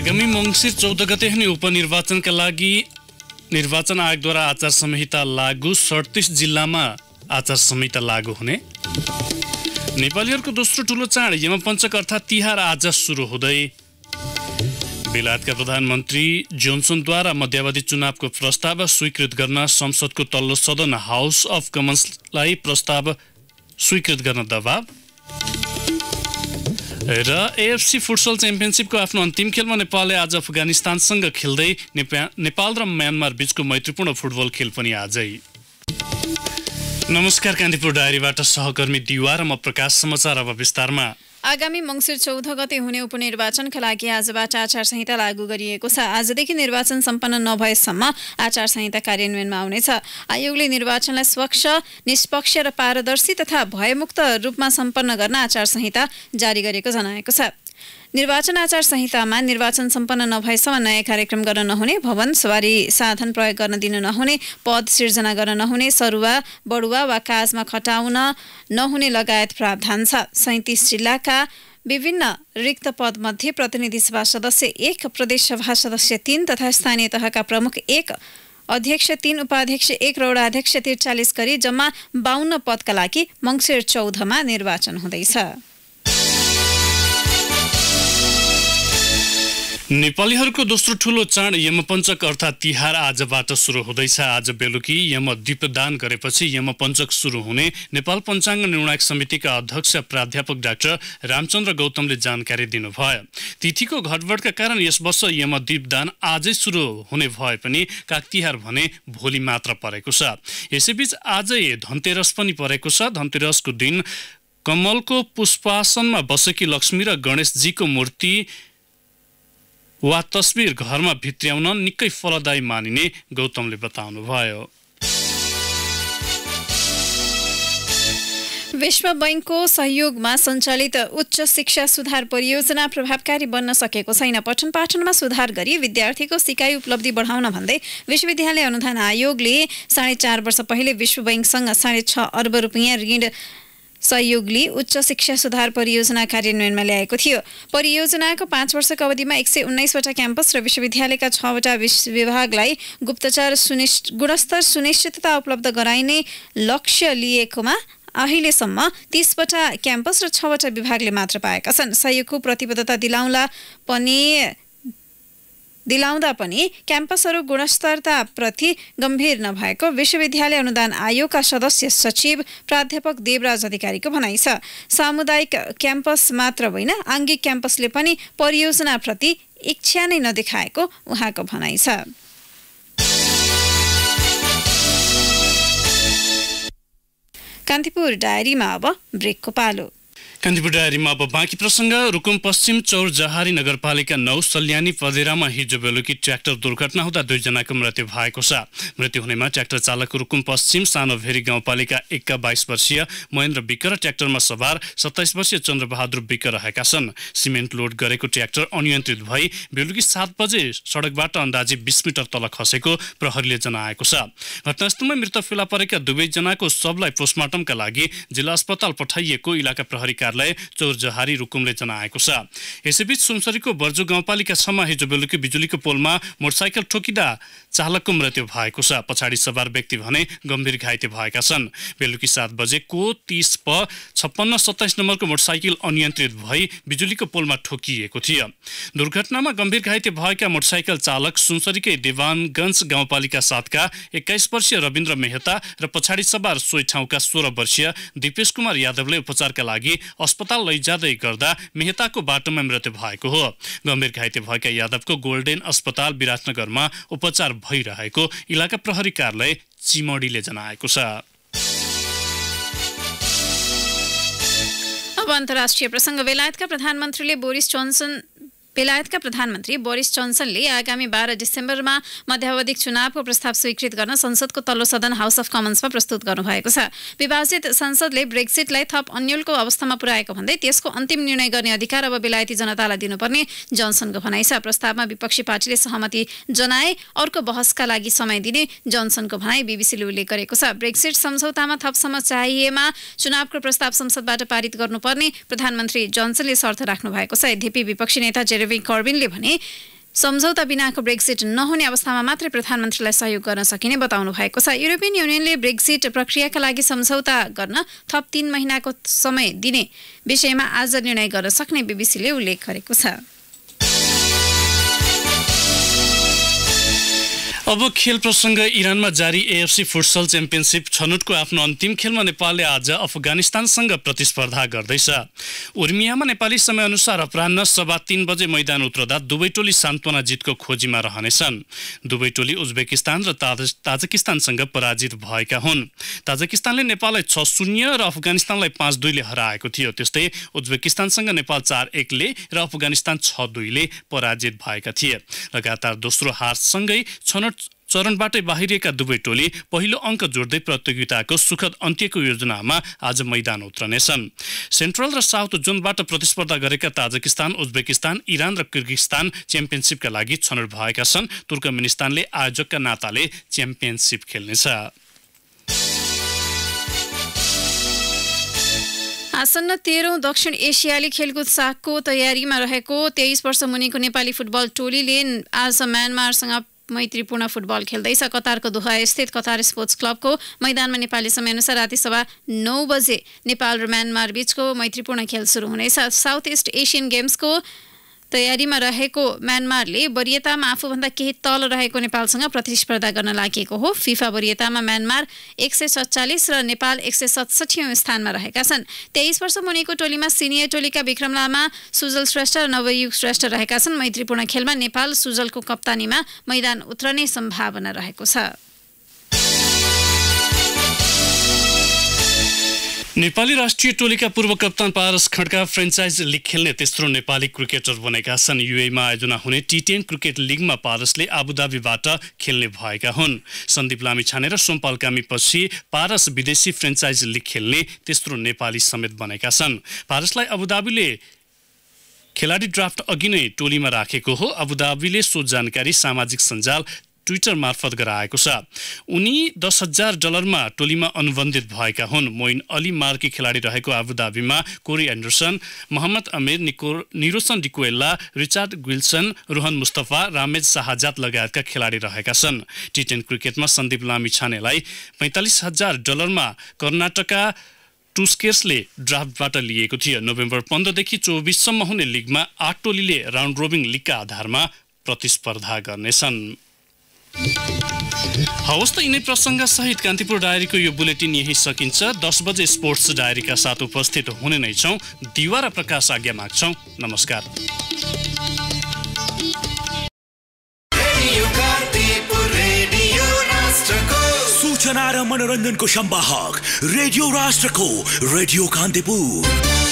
आगामी मङ्सिर चौध गते हुने उपनिर्वाचनका लागि निर्वाचन आयोगद्वारा आचार संहिता लागू सडतिस जिल्लामा आचार संहिता लागू हुने नेपालीहरूको दोस्रो ठुलो चाड यमपञ्चक अर्थात् तिहार आज सुरु हुँदै बेलायतका प्रधानमन्त्री जोन्सनद्वारा मध्यावधि चुनावको प्रस्ताव स्वीकृत गर्न संसदको तल्लो सदन हाउस अफ कमन्सलाई प्रस्ताव स्वीकृत गर्न दबाव र एएफसी फुटसल च्याम्पियनसिपको आफ्नो अन्तिम खेलमा नेपालले आज अफगानिस्तानसँग खेल्दै नेपाल र म्यानमार बीचको मैत्रीपूर्ण फुटबल खेल पनि आजै नमस्कार कान्तिपुर डायरीबाट सहकर्मी दिवा र म प्रकाश समाचार अब विस्तारमा आगामी मङ्सिर चौध गते हुने उपनिर्वाचनका लागि आजबाट आचार संहिता लागू गरिएको छ आजदेखि निर्वाचन सम्पन्न नभएसम्म आचार संहिता कार्यान्वयनमा आउनेछ आयोगले निर्वाचनलाई स्वच्छ निष्पक्ष र पारदर्शी तथा भयमुक्त रूपमा सम्पन्न गर्न आचार संहिता जारी गरेको जनाएको छ निर्वाचन आचार संहितामा निर्वाचन सम्पन्न नभएसम्म नयाँ कार्यक्रम गर्न नहुने भवन सवारी साधन प्रयोग गर्न दिन नहुने पद सिर्जना गर्न नहुने सरुवा बडुवा वा काजमा खटाउन नहुने लगायत प्रावधान छ सैतिस जिल्लाका विभिन्न रिक्त पदमध्ये प्रतिनिधि सभा सदस्य एक प्रदेश सभा सदस्य तीन तथा स्थानीय तहका प्रमुख एक अध्यक्ष तीन उपाध्यक्ष एक र अध्यक्ष त्रिचालिस गरी जम्मा बाहन्न पदका लागि मङ्सिर चौधमा निर्वाचन हुँदैछ नेपालीहरूको दोस्रो ठुलो चाँड यमपञ्चक अर्थात् तिहार आजबाट सुरु हुँदैछ आज बेलुकी यम दीपदान गरेपछि यमपञ्चक सुरु हुने नेपाल पञ्चाङ्ग निर्णायक समितिका अध्यक्ष प्राध्यापक डाक्टर रामचन्द्र गौतमले जानकारी दिनुभयो तिथिको घटबडका कारण यस वर्ष यम दीपदान आजै सुरु हुने भए पनि तिहार भने भोलि मात्र परेको छ यसैबीच आजै धनतेरस पनि परेको छ धनतेरसको दिन कमलको पुष्पासनमा बसेकी लक्ष्मी र गणेशजीको मूर्ति वा तस्बिर घरमा भित्र्याउन निकै फलदायी मानिने गौतमले बताउनुभयो विश्व बैङ्कको सहयोगमा सञ्चालित उच्च शिक्षा सुधार परियोजना प्रभावकारी बन्न सकेको छैन पठन पाठनमा सुधार गरी विद्यार्थीको सिकाइ उपलब्धि बढाउन भन्दै विश्वविद्यालय अनुदान आयोगले साढे चार वर्ष पहिले विश्व बैङ्कसँग साढे छ अर्ब रुपियाँ ऋण सहयोगले उच्च शिक्षा सुधार परियोजना कार्यान्वयनमा ल्याएको थियो परियोजनाको पाँच वर्षको अवधिमा एक सय उन्नाइसवटा क्याम्पस र विश्वविद्यालयका छवटा विश्व विभागलाई गुप्तचर सुनिश्चित गुणस्तर सुनिश्चितता उपलब्ध गराइने लक्ष्य लिएकोमा अहिलेसम्म तिसवटा क्याम्पस र छवटा विभागले मात्र पाएका छन् सहयोगको प्रतिबद्धता दिलाउँला पनि दिलाउँदा पनि क्याम्पसहरू गुणस्तरताप्रति गम्भीर नभएको विश्वविद्यालय अनुदान आयोगका सदस्य सचिव प्राध्यापक देवराज अधिकारीको भनाइ छ सामुदायिक क्याम्पस मात्र होइन आङ्गिक क्याम्पसले पनि परियोजनाप्रति इच्छा नै नदेखाएको उहाँको भनाइ छ कान्तिपुर डायरीमा अब ब्रेकको पालो कान्तिपुर डायरीमा अब बाँकी प्रसङ्ग रुकुम पश्चिम चौर जहारी नगरपालिका नौ सल्यानी पदेरामा हिजो बेलुकी ट्र्याक्टर दुर्घटना हुँदा दुईजनाको मृत्यु भएको छ मृत्यु हुनेमा ट्र्याक्टर चालक रुकुम पश्चिम सानो भेरी गाउँपालिका एकका बाइस वर्षीय महेन्द्र विक र ट्र्याक्टरमा सवार सत्ताइस वर्षीय चन्द्रबहादुर विक रहेका छन् सिमेन्ट लोड गरेको ट्र्याक्टर अनियन्त्रित भई बेलुकी सात बजे सडकबाट अन्दाजी बिस मिटर तल खसेको प्रहरीले जनाएको छ घटनास्थलमा मृत फेला परेका दुवैजनाको शवलाई पोस्टमार्टमका लागि जिल्ला अस्पताल पठाइएको इलाका प्रहरीका कार्यालय चौर जहारी रुकुमले जनाएको छ यसैबीच सुनसरीको बर्जु गाउँपालिकासम्म हिजो बेलुकी बिजुलीको पोलमा मोटरसाइकल ठोकिँदा चालकको मृत्यु भएको छ पछाडि सवार व्यक्ति भने गम्भीर घाइते भएका छन् बेलुकी सात बजेको तिस प छप्पन्न सत्ताइस नम्बरको मोटरसाइकल अनियन्त्रित भई बिजुलीको पोलमा ठोकिएको थियो दुर्घटनामा गम्भीर घाइते भएका मोटरसाइकल चालक सुनसरीकै देवानगञ्ज गाउँपालिका साथका एक्काइस वर्षीय रविन्द्र मेहता र पछाडि सवार सोही ठाउँका सोह्र वर्षीय दिपेश कुमार यादवले उपचारका लागि अस्पताल लैजाँदै गर्दा मेहताको बाटोमा मृत्यु भएको हो गम्भीर घाइते भएका यादवको गोल्डेन अस्पताल विराटनगरमा उपचार भइरहेको इलाका प्रहरी कार्यालय चिमडीले जनाएको छ अब अन्तर्राष्ट्रिय प्रसङ्ग बेलायतका प्रधानमन्त्रीले बोरिस जोन्सन बेलायतका प्रधानमन्त्री बोरिस जोन्सनले आगामी बाह्र डिसेम्बरमा मध्यावधिक चुनावको प्रस्ताव स्वीकृत गर्न संसदको तल्लो सदन हाउस अफ कमन्समा प्रस्तुत गर्नुभएको छ विभाजित संसदले ब्रेक्सिटलाई थप अन्यलको अवस्थामा पुर्याएको भन्दै त्यसको अन्तिम निर्णय गर्ने अधिकार अब बेलायती जनतालाई दिनुपर्ने जोन्सनको भनाइ छ प्रस्तावमा विपक्षी पार्टीले सहमति जनाए अर्को बहसका लागि समय दिने जोन्सनको भनाइ बिबिसीले उल्लेख गरेको छ ब्रेक्सिट सम्झौतामा थपसम्म चाहिएमा चुनावको प्रस्ताव संसदबाट पारित गर्नुपर्ने प्रधानमन्त्री जोन्सनले शर्त राख्नु भएको छ यद्यपि विपक्षी नेता जेरेभ जेरेमी कर्बिनले भने सम्झौता बिनाको ब्रेक्जिट नहुने अवस्थामा मात्रै प्रधानमन्त्रीलाई सहयोग गर्न सकिने बताउनु भएको छ युरोपियन युनियनले ब्रेक्जिट प्रक्रियाका लागि सम्झौता गर्न थप तीन महिनाको समय दिने विषयमा आज निर्णय गर्न सक्ने बिबिसीले उल्लेख गरेको छ अब खेल प्रसङ्ग इरानमा जारी एएफसी फुटसल च्याम्पियनसिप छनौटको आफ्नो अन्तिम खेलमा नेपालले आज अफगानिस्तानसँग प्रतिस्पर्धा गर्दैछ उर्मियामा नेपाली समयअनुसार अपराह सभा तीन बजे मैदान उत्रदा दुवै टोली सान्त्वना जितको खोजीमा रहनेछन् दुवै टोली उज्बेकिस्तान र ताजकिस्तानसँग पराजित भएका हुन् ताजकिस्तानले नेपाललाई छ शून्य र अफगानिस्तानलाई पाँच दुईले हराएको थियो त्यस्तै उज्बेकिस्तानसँग नेपाल चार एकले र अफगानिस्तान छ दुईले पराजित भएका थिए लगातार दोस्रो हारसँगै छनौट चरणबाटै बाहिरिएका दुवै टोली पहिलो अङ्क जोड्दै प्रतियोगिताको सुखद अन्त्यको योजनामा आज मैदान उत्रनेछन् सेन्ट्रल र साउथ जोनबाट प्रतिस्पर्धा गरेका ताजकिस्तान उज्बेकिस्तान इरान र किर्गिस्तान च्याम्पियनसिपका लागि छनौट भएका छन् तुर्कमेनिस्तानले आयोजकका नाताले च्याम्पियनसिप खेल्नेछ आसन्न तेह्रौँ दक्षिण एसियाली खेलकुद साखको तयारीमा रहेको तेइस वर्ष मुनिको नेपाली फुटबल टोलीले आज म्यानमारसँग मैत्रीपूर्ण फुटबल खेल्दैछ कतारको स्थित कतार स्पोर्ट्स क्लबको मैदानमा नेपाली समयअनुसार राति सभा नौ बजे नेपाल र म्यानमार बीचको मैत्रीपूर्ण खेल सुरु हुनेछ साउथ इस्ट एसियन गेम्सको तयारीमा रहेको म्यानमारले वरियतामा आफूभन्दा केही तल रहेको नेपालसँग प्रतिस्पर्धा गर्न लागि हो फिफा वरियतामा म्यानमार एक सय सत्तालिस र नेपाल एक सय सतसठी स्थानमा रहेका छन् तेइस वर्ष मुनिको टोलीमा सिनियर टोलीका विक्रम लामा सुजल श्रेष्ठ र नवयुग श्रेष्ठ रहेका छन् मैत्रीपूर्ण खेलमा नेपाल सुजलको कप्तानीमा मैदान उत्रने सम्भावना रहेको छ नेपाली राष्ट्रिय टोलीका पूर्व कप्तान पारस खड्का फ्रेन्चाइज लिग खेल्ने तेस्रो नेपाली क्रिकेटर बनेका छन् युएमा आयोजना हुने टी टेन क्रिकेट लिगमा पारसले आबुधाबीबाट खेल्ने भएका हुन् सन्दीप लामी छाने र सोमपाल कामीपछि पारस विदेशी फ्रेन्चाइज लिग खेल्ने तेस्रो नेपाली समेत बनेका छन् पारसलाई अबुधाबीले खेलाडी ड्राफ्ट अघि नै टोलीमा राखेको हो अबुधाबीले सो जानकारी सामाजिक सञ्जाल ट्विटर मार्फत गराएको छ उनी दस हजार डलरमा टोलीमा अनुबन्धित भएका हुन् मोइन अली मार्की खेलाडी रहेको आबुधाबीमा कोरी एन्डरसन मोहम्मद अमिर निको निरोसन डिकोएल्ला रिचार्ड ग्विल्सन रोहन मुस्तफा रामेज शाहजात लगायतका खेलाडी रहेका छन् टी टेन क्रिकेटमा सन्दीप लामी छानेलाई पैँतालिस हजार डलरमा कर्नाटका टुस्केर्सले ड्राफ्टबाट लिएको थियो नोभेम्बर पन्ध्रदेखि चौबिससम्म हुने लिगमा आठ टोलीले राउन्ड रोबिङ लिगका आधारमा प्रतिस्पर्धा गर्नेछन् हवस् त यिनै प्रसङ्गसहित कान्तिपुर डायरीको यो बुलेटिन यही सकिन्छ दस बजे स्पोर्ट्स डायरीका साथ उपस्थित हुने नै छौँ दिवा र प्रकाश आज्ञा माग्छौँ नमस्कार सूचना र मनोरञ्जनको सम्वाहक रेडियो राष्ट्रको रेडियो कान्तिपुर